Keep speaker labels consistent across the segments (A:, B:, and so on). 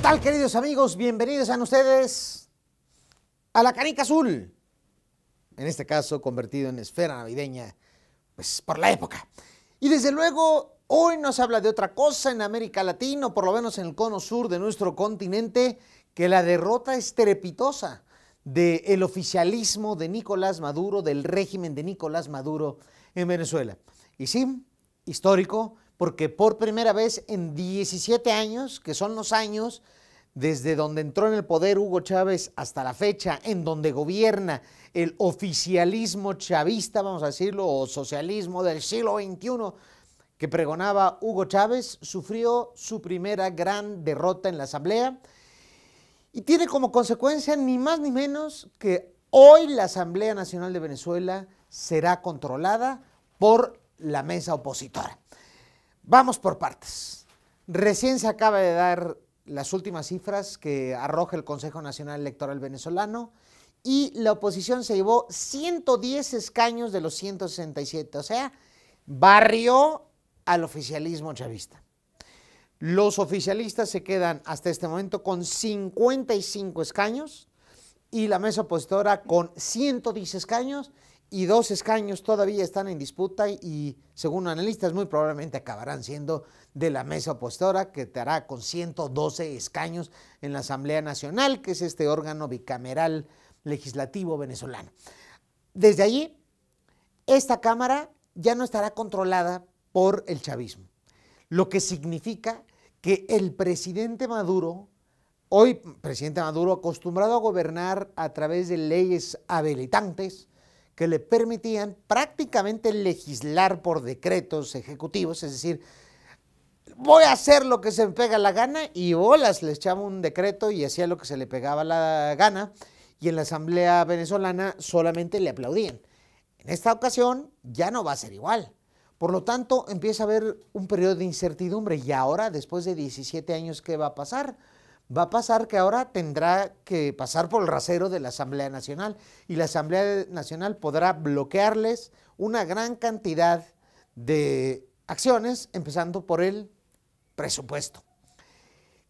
A: ¿Qué tal, queridos amigos? Bienvenidos a ustedes a la canica azul. En este caso, convertido en esfera navideña, pues por la época. Y desde luego, hoy nos habla de otra cosa en América Latina, o por lo menos en el cono sur de nuestro continente, que la derrota estrepitosa del oficialismo de Nicolás Maduro, del régimen de Nicolás Maduro en Venezuela. Y sí, histórico, porque por primera vez en 17 años, que son los años desde donde entró en el poder Hugo Chávez hasta la fecha, en donde gobierna el oficialismo chavista, vamos a decirlo, o socialismo del siglo XXI que pregonaba Hugo Chávez, sufrió su primera gran derrota en la Asamblea y tiene como consecuencia ni más ni menos que hoy la Asamblea Nacional de Venezuela será controlada por la mesa opositora. Vamos por partes. Recién se acaba de dar las últimas cifras que arroja el Consejo Nacional Electoral venezolano y la oposición se llevó 110 escaños de los 167, o sea, barrió al oficialismo chavista. Los oficialistas se quedan hasta este momento con 55 escaños y la mesa opositora con 110 escaños y dos escaños todavía están en disputa y, según analistas, muy probablemente acabarán siendo de la mesa opositora, que te hará con 112 escaños en la Asamblea Nacional, que es este órgano bicameral legislativo venezolano. Desde allí, esta Cámara ya no estará controlada por el chavismo, lo que significa que el presidente Maduro, hoy presidente Maduro acostumbrado a gobernar a través de leyes habilitantes, que le permitían prácticamente legislar por decretos ejecutivos, es decir, voy a hacer lo que se me pega la gana y bolas, le echaba un decreto y hacía lo que se le pegaba la gana y en la Asamblea venezolana solamente le aplaudían. En esta ocasión ya no va a ser igual. Por lo tanto, empieza a haber un periodo de incertidumbre y ahora, después de 17 años, ¿qué va a pasar? va a pasar que ahora tendrá que pasar por el rasero de la Asamblea Nacional y la Asamblea Nacional podrá bloquearles una gran cantidad de acciones, empezando por el presupuesto.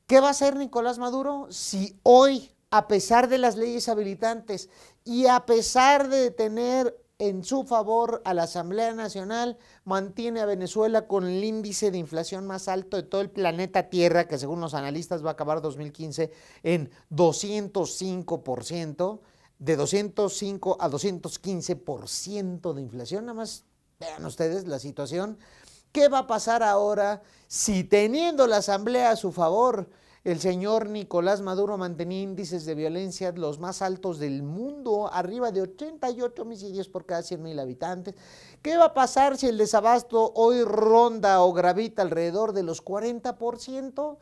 A: ¿Qué va a hacer Nicolás Maduro si hoy, a pesar de las leyes habilitantes y a pesar de tener en su favor a la Asamblea Nacional, mantiene a Venezuela con el índice de inflación más alto de todo el planeta Tierra, que según los analistas va a acabar 2015 en 205%, de 205 a 215% de inflación. Nada más vean ustedes la situación. ¿Qué va a pasar ahora si teniendo la Asamblea a su favor, el señor Nicolás Maduro mantenía índices de violencia los más altos del mundo, arriba de 88 homicidios por cada 100 mil habitantes. ¿Qué va a pasar si el desabasto hoy ronda o gravita alrededor de los 40%?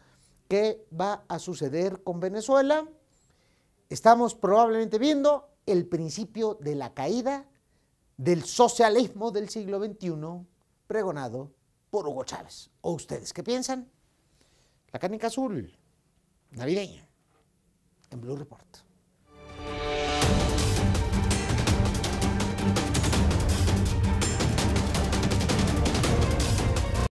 A: ¿Qué va a suceder con Venezuela? Estamos probablemente viendo el principio de la caída del socialismo del siglo XXI pregonado por Hugo Chávez. ¿O ustedes qué piensan? La canica azul navideña en Blue Report.